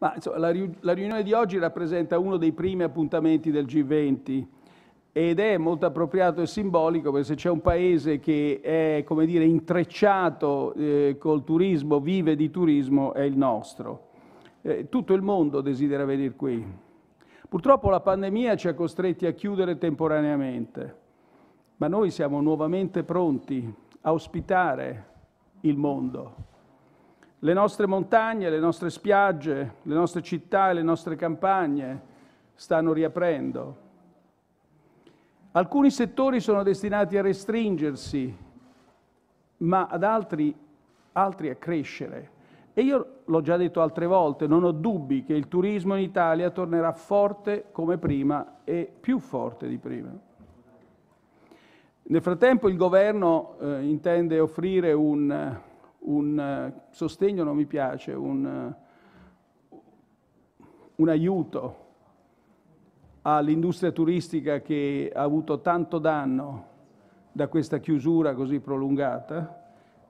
Ma insomma, la, la, riunione di oggi rappresenta uno dei primi appuntamenti del G20 ed è molto appropriato e simbolico perché se c'è un paese che è come dire, intrecciato eh, col turismo, vive di turismo, è il nostro. Eh, tutto il mondo desidera venire qui. Purtroppo la pandemia ci ha costretti a chiudere temporaneamente, ma noi siamo nuovamente pronti a ospitare il mondo le nostre montagne, le nostre spiagge, le nostre città e le nostre campagne stanno riaprendo. Alcuni settori sono destinati a restringersi, ma ad altri, altri a crescere. E io l'ho già detto altre volte, non ho dubbi che il turismo in Italia tornerà forte come prima e più forte di prima. Nel frattempo il governo eh, intende offrire un un eh, sostegno non mi piace, un, eh, un aiuto all'industria turistica che ha avuto tanto danno da questa chiusura così prolungata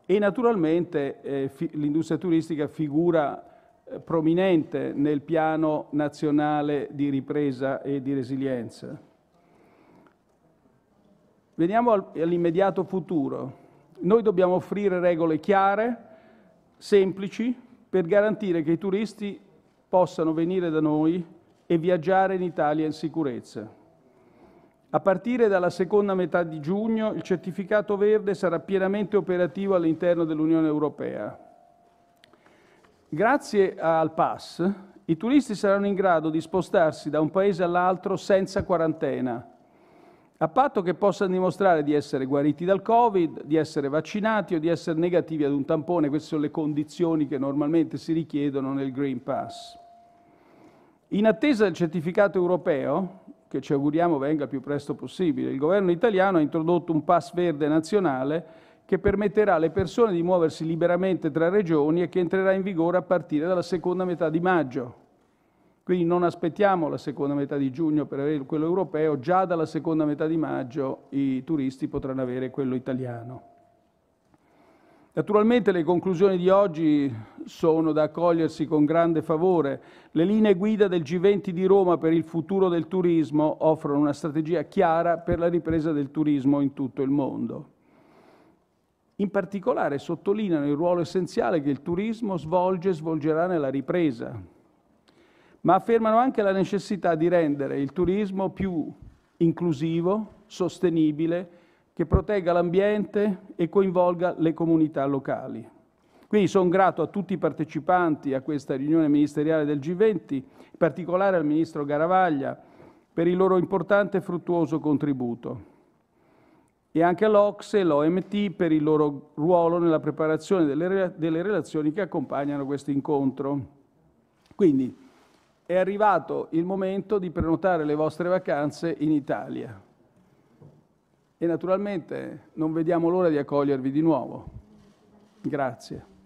e naturalmente eh, l'industria turistica figura eh, prominente nel piano nazionale di ripresa e di resilienza. Veniamo al all'immediato futuro. Noi dobbiamo offrire regole chiare, semplici, per garantire che i turisti possano venire da noi e viaggiare in Italia in sicurezza. A partire dalla seconda metà di giugno il certificato verde sarà pienamente operativo all'interno dell'Unione Europea. Grazie al Pass i turisti saranno in grado di spostarsi da un paese all'altro senza quarantena a patto che possano dimostrare di essere guariti dal Covid, di essere vaccinati o di essere negativi ad un tampone. Queste sono le condizioni che normalmente si richiedono nel Green Pass. In attesa del certificato europeo, che ci auguriamo venga il più presto possibile, il governo italiano ha introdotto un pass verde nazionale che permetterà alle persone di muoversi liberamente tra regioni e che entrerà in vigore a partire dalla seconda metà di maggio. Quindi non aspettiamo la seconda metà di giugno per avere quello europeo, già dalla seconda metà di maggio i turisti potranno avere quello italiano. Naturalmente le conclusioni di oggi sono da accogliersi con grande favore. Le linee guida del G20 di Roma per il futuro del turismo offrono una strategia chiara per la ripresa del turismo in tutto il mondo. In particolare sottolineano il ruolo essenziale che il turismo svolge e svolgerà nella ripresa, ma affermano anche la necessità di rendere il turismo più inclusivo, sostenibile, che protegga l'ambiente e coinvolga le comunità locali. Quindi sono grato a tutti i partecipanti a questa riunione ministeriale del G20, in particolare al Ministro Garavaglia, per il loro importante e fruttuoso contributo e anche all'Ocse e all'OMT per il loro ruolo nella preparazione delle, delle relazioni che accompagnano questo incontro. Quindi è arrivato il momento di prenotare le vostre vacanze in Italia. E naturalmente non vediamo l'ora di accogliervi di nuovo. Grazie.